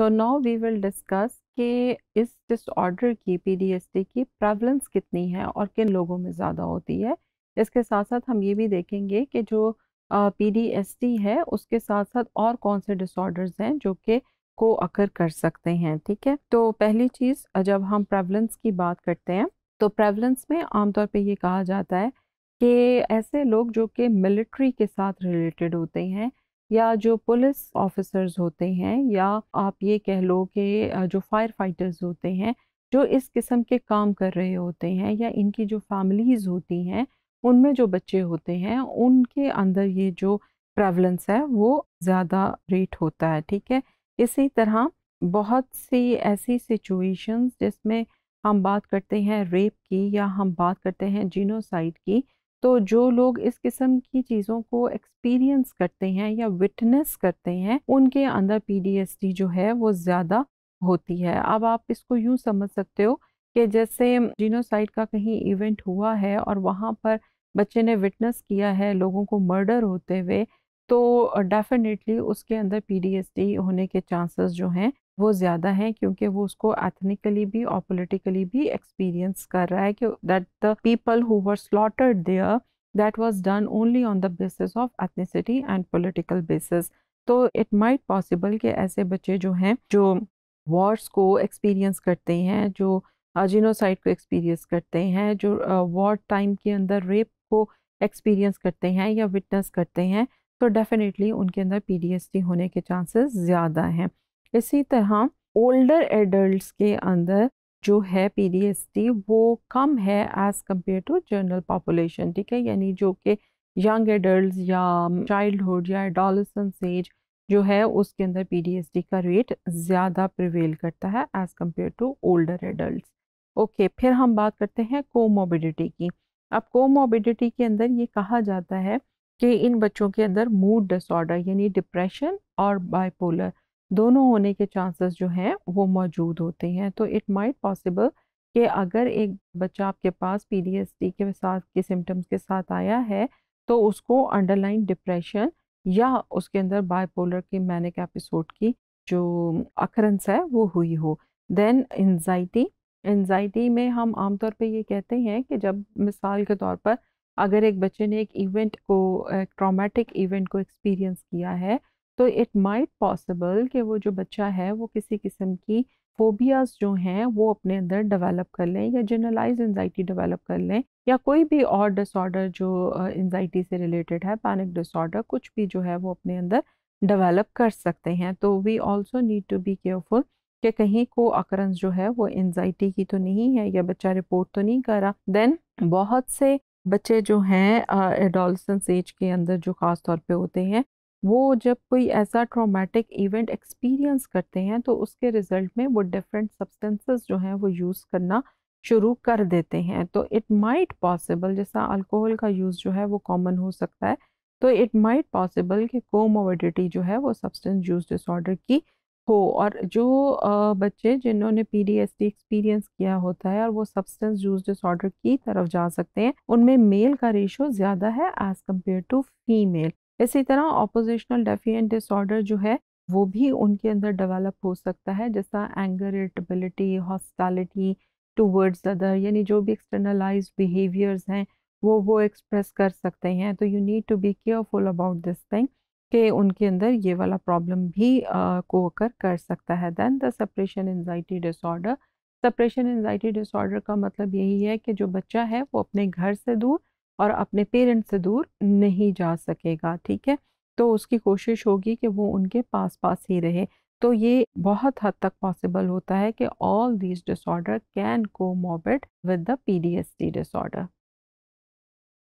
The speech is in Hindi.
तो नाउ वी विल डिस्कस कि इस डिसऑर्डर की पीडीएसटी की प्रेवलेंस कितनी है और किन लोगों में ज़्यादा होती है इसके साथ साथ हम ये भी देखेंगे कि जो पीडीएसटी uh, है उसके साथ साथ और कौन से डिसऑर्डर्स हैं जो कि को अकर कर सकते हैं ठीक है तो पहली चीज़ जब हम प्रेवलेंस की बात करते हैं तो प्रेवलेंस में आमतौर पर ये कहा जाता है कि ऐसे लोग जो कि मिलिट्री के साथ रिलेटेड होते हैं या जो पुलिस ऑफिसर्स होते हैं या आप ये कह लो कि जो फायर फाइटर्स होते हैं जो इस किस्म के काम कर रहे होते हैं या इनकी जो फैमिलीज़ होती हैं उनमें जो बच्चे होते हैं उनके अंदर ये जो प्रेवलेंस है वो ज़्यादा रेट होता है ठीक है इसी तरह बहुत सी ऐसी सिचुएशंस जिसमें हम बात करते हैं रेप की या हम बात करते हैं जीनोसाइड की तो जो लोग इस किस्म की चीज़ों को एक्सपीरियंस करते हैं या विटनेस करते हैं उनके अंदर पी जो है वो ज़्यादा होती है अब आप इसको यूँ समझ सकते हो कि जैसे जीनोसाइड का कहीं इवेंट हुआ है और वहाँ पर बच्चे ने विटनेस किया है लोगों को मर्डर होते हुए तो डेफिनेटली उसके अंदर पी होने के चांसेस जो हैं वो ज़्यादा हैं क्योंकि वो उसको एथनिकली भी और पोलिटिकली भी एक्सपीरियंस कर रहा है कि that the people who were slaughtered there that was done only on the basis of ethnicity and political basis तो इट माइट पॉसिबल कि ऐसे बच्चे जो हैं जो वॉर्स को एक्सपीरियंस करते हैं जो जिनोसाइड को एक्सपीरियंस करते हैं जो वॉर टाइम के अंदर रेप को एक्सपीरियंस करते हैं या विटनेस करते हैं तो डेफिनेटली उनके अंदर पी होने के चांसेस ज़्यादा हैं इसी तरह ओल्डर एडल्ट के अंदर जो है पी वो कम है as compared to general population ठीक है यानी जो कि यंग एडल्ट या चाइल्डहुड या एडोलसेंस एज जो है उसके अंदर पी का रेट ज़्यादा प्रिवेल करता है as compared to older adult okay फिर हम बात करते हैं कोमोबिडिटी की अब कोमोबिडिटी के अंदर ये कहा जाता है कि इन बच्चों के अंदर मूड डिसऑर्डर यानी डिप्रेशन और बाइपोलर दोनों होने के चांसेस जो हैं वो मौजूद होते हैं तो इट माइट पॉसिबल कि अगर एक बच्चा आपके पास पी के साथ के सिम्टम्स के साथ आया है तो उसको अंडरलाइन डिप्रेशन या उसके अंदर बाइपोलर की मैनिक एपिसोड की जो अखरंस है वो हुई हो देन एनजाइटी एनजाइटी में हम आमतौर पे ये कहते हैं कि जब मिसाल के तौर पर अगर एक बच्चे ने एक इवेंट को एक ट्रामेटिक इवेंट को एक्सपीरियंस किया है तो इट माइट पॉसिबल कि वो जो बच्चा है वो किसी किस्म की फोबियाज जो हैं वो अपने अंदर डेवलप कर लें या जनरलाइज एनजाइटी डेवलप कर लें या कोई भी और डिसऑर्डर जो एनजाइटी से रिलेटेड है पैनिक डिसऑर्डर कुछ भी जो है वो अपने अंदर डेवलप कर सकते हैं तो we also need to be careful कि कहीं को अकरंस जो है वो एनजाइटी की तो नहीं है या बच्चा रिपोर्ट तो नहीं करा देन बहुत से बच्चे जो हैं एडोलसेंस एज के अंदर जो ख़ास तौर पे होते हैं वो जब कोई ऐसा ट्रॉमेटिक इवेंट एक्सपीरियंस करते हैं तो उसके रिज़ल्ट में वो डिफरेंट सब्सटेंसेस जो हैं वो यूज़ करना शुरू कर देते हैं तो इट माइट पॉसिबल जैसा अल्कोहल का यूज़ जो है वो कॉमन हो सकता है तो इट माइट पॉसिबल कि कोमोविडिटी जो है वो सब्सटेंस यूज़ डिसऑर्डर की हो और जो बच्चे जिन्होंने पी एक्सपीरियंस किया होता है और वो सब्सटेंस यूज डिसऑर्डर की तरफ जा सकते हैं उनमें मेल का रेशो ज़्यादा है एज़ कम्पेयर टू फीमेल इसी तरह ऑपोजिशनल डेफिएंट डिसऑर्डर जो है वो भी उनके अंदर डेवलप हो सकता है जैसा anger irritability hostility towards other यानी जो भी एक्सटर्नलाइज बिहेवियर्स हैं वो वो एक्सप्रेस कर सकते हैं तो you need to be careful about this thing कि उनके अंदर ये वाला प्रॉब्लम भी को अकर कर सकता है then the separation anxiety disorder separation anxiety disorder का मतलब यही है कि जो बच्चा है वो अपने घर से दूर और अपने पेरेंट्स से दूर नहीं जा सकेगा ठीक है तो उसकी कोशिश होगी कि वो उनके पास पास ही रहे तो ये बहुत हद तक पॉसिबल होता है कि all these disorder can comorbid with the P D S T disorder